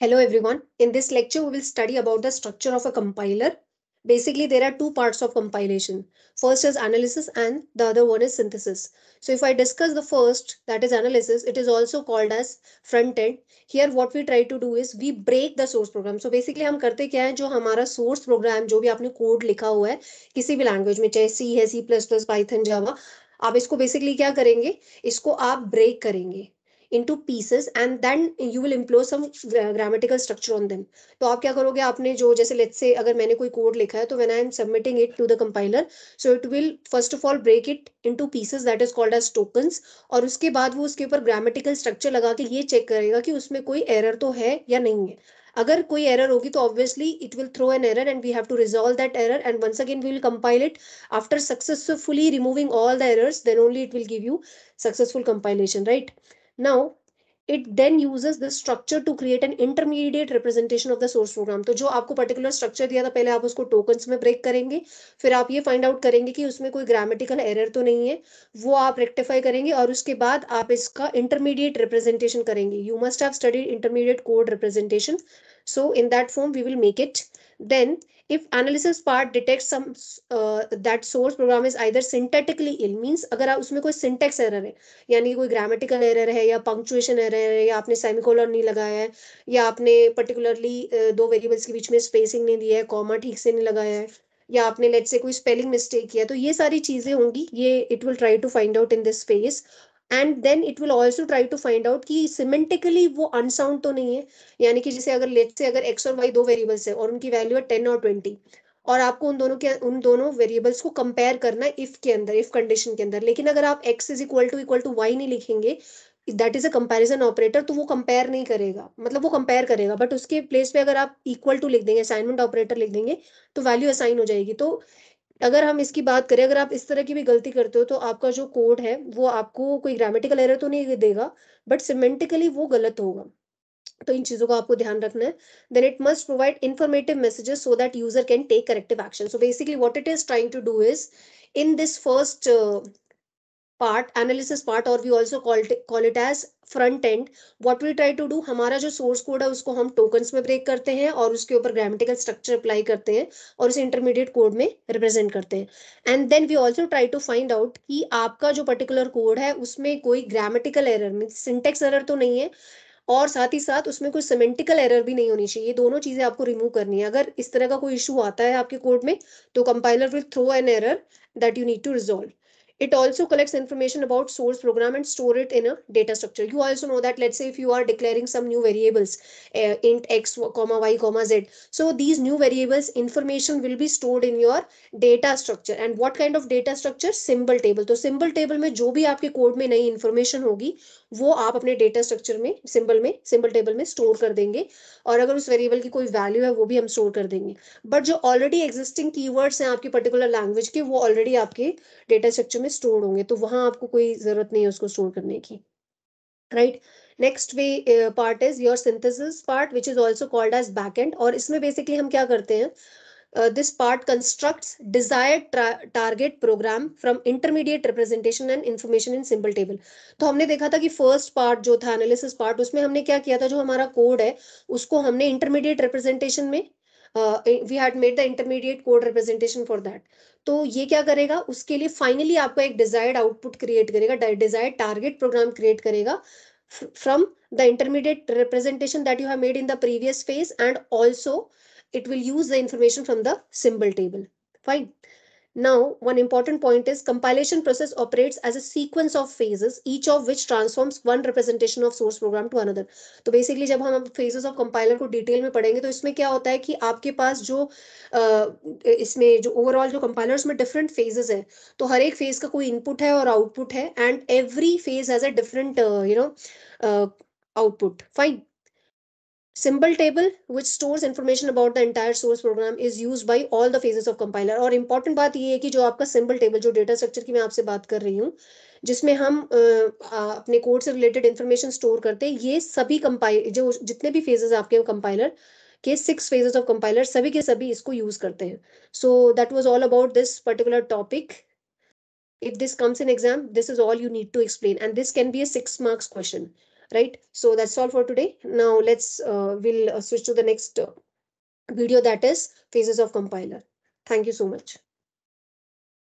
Hello everyone. In this lecture, we will study about the structure of a compiler. Basically, there are two parts of compilation. First is analysis and the other one is synthesis. So if I discuss the first, that is analysis, it is also called as front end. Here what we try to do is we break the source program. So basically हम करते क्या है जो हमारा source program जो भी आपने code लिखा हुआ है किसी भी language में चाहे C है C++, Python, Java आप इसको बेसिकली क्या करेंगे इसको आप ब्रेक करेंगे into pieces and then you will employ some grammatical structure on them to aap kya karoge aapne jo jaise let's say agar maine koi code likha hai to when I am submitting it to the compiler so it will first of all break it into pieces that is called as tokens aur uske baad wo uske upar grammatical structure laga ke ye check karega ki usme koi error to hai ya nahi hai अगर कोई error होगी तो obviously it will throw an error and we have to resolve that error and once again we will compile it after successfully removing all the errors then only it will give you successful compilation right now it then uses the structure to create an intermediate representation of the source program तो जो आपको particular structure दिया था पहले आप उसको token में break करेंगे फिर आप ये फाइंड आउट करेंगे कि उसमें कोई ग्रामेटिकल एरर तो नहीं है वो आप रेक्टिफाई करेंगे और उसके बाद आप इसका इंटरमीडिएट रिप्रेजेंटेशन करेंगे you must have studied intermediate code representation So in that form, we will make it. Then if analysis part detects some uh, that source program is either syntactically ill means अगर usme koi syntax error hai yani koi grammatical error hai ya punctuation error hai ya aapne semicolon nahi lagaya hai ya aapne particularly uh, do variables ke beech mein spacing nahi diya hai comma ठीक से नहीं लगाया है या आपने late से कोई spelling mistake किया तो ये सारी चीजें होंगी ये it will try to find out in this phase and then it will also try to find out कि सिमेंटिकली वो अनसाउंड तो नहीं है यानी कि जैसे अगर लेट से अगर एक्स और वाई दो वेरिएबल्स है और उनकी वैल्यू है टेन और ट्वेंटी और आपको उन दोनों के उन दोनों वेरिएबल्स को कंपेयर करना इफ के अंदर इफ कंडीशन के अंदर लेकिन अगर आप x is equal to equal to y नहीं लिखेंगे that is a comparison operator तो वो कंपेयर नहीं करेगा मतलब वो कंपेयर करेगा बट उसके प्लेस पे अगर आप इक्वल टू लिख देंगे असाइनमेंट ऑपरेटर लिख देंगे तो वैल्यू असाइन हो जाएगी तो अगर हम इसकी बात करें अगर आप इस तरह की भी गलती करते हो तो आपका जो कोड है वो आपको कोई ग्रामेटिकल एरर तो नहीं देगा बट सिमेंटिकली वो गलत होगा तो इन चीजों का आपको ध्यान रखना है then it must provide informative messages so that user can take corrective action so basically what it is trying to do is in this first part analysis part और we also call it as front end what we try to do हमारा जो source code है उसको हम token में break करते हैं और उसके ऊपर ग्रामेटिकल स्ट्रक्चर अप्लाई करते हैं और उसे इंटरमीडिएट कोड में रिप्रेजेंट करते हैं and then we also try to find out कि आपका जो पर्टिकुलर कोड है उसमें कोई grammatical error mean syntax error तो नहीं है और साथ ही साथ उसमें कोई सिमेंटिकल एरर भी नहीं होनी चाहिए ये दोनों चीजें आपको रिमूव करनी है अगर इस तरह का कोई इशू आता है आपके कोड में तो compiler will throw an error that you need to resolve It also collects information about source program and store it in a data structure. You also know that let's say if you are declaring some new variables uh, int x, comma y, comma z. So these new variables information will be stored in your data structure. And what kind of data structure? Symbol table. तो symbol table mein jo bhi aapke code mein nayi information hogi wo aap apne data structure mein symbol mein symbol table mein store kar denge aur agar us variable ki koi value hai wo bhi hum store kar denge but jo already existing keywords hain aapki particular language ke wo already aapke data structure में में store होंगे तो वहां आपको कोई जरूरत नहीं है उसको स्टोर करने की right next way part is your synthesis part which is also called as back end और इसमें बेसिकली हम क्या करते हैं this part constructs desired target program from intermediate representation and information in symbol table तो हमने देखा था कि फर्स्ट पार्ट जो था एनालिसिस पार्ट उसमें हमने क्या किया था जो हमारा कोड है उसको हमने इंटरमीडिएट रिप्रेजेंटेशन में we had made the intermediate code representation for that तो ये क्या करेगा उसके लिए फाइनली आपका एक डिजायर्ड आउटपुट क्रिएट करेगा डिजायर्ड टारगेट प्रोग्राम क्रिएट करेगा from the intermediate representation that you have made in the previous phase and also it will use the information from the symbol table fine Now, one important point is compilation process operates as a sequence of phases, each of which transforms one representation of source program to another. तो basically jab hum phases of compiler ko detail mein padhenge to isme kya hota hai ki aapke paas jo uh, isme jo overall jo compilers mein different phases hai to har ek phase ka koi input hai aur output hai and every phase has a different uh, you know uh, output. Fine. Symbol table, which stores information about the entire source program, is used by all the phases of compiler. और important बात ये है कि जो आपका symbol table, जो data structure की मैं आपसे बात कर रही हूँ, जिसमें हम अपने कोड से रिलेटेड इन्फॉर्मेशन स्टोर करते हैं ये सभी कंपाइल जो जितने भी फेजेस आपके कंपाइलर के सिक्स फेजेस ऑफ कंपाइलर सभी के सभी इसको यूज करते हैं so that was all about this particular topic if this comes in exam this is all you need to explain and this can be a 6 marks question right so that's all for today now let's uh, we'll uh, switch to the next uh, video that is phases of compiler thank you so much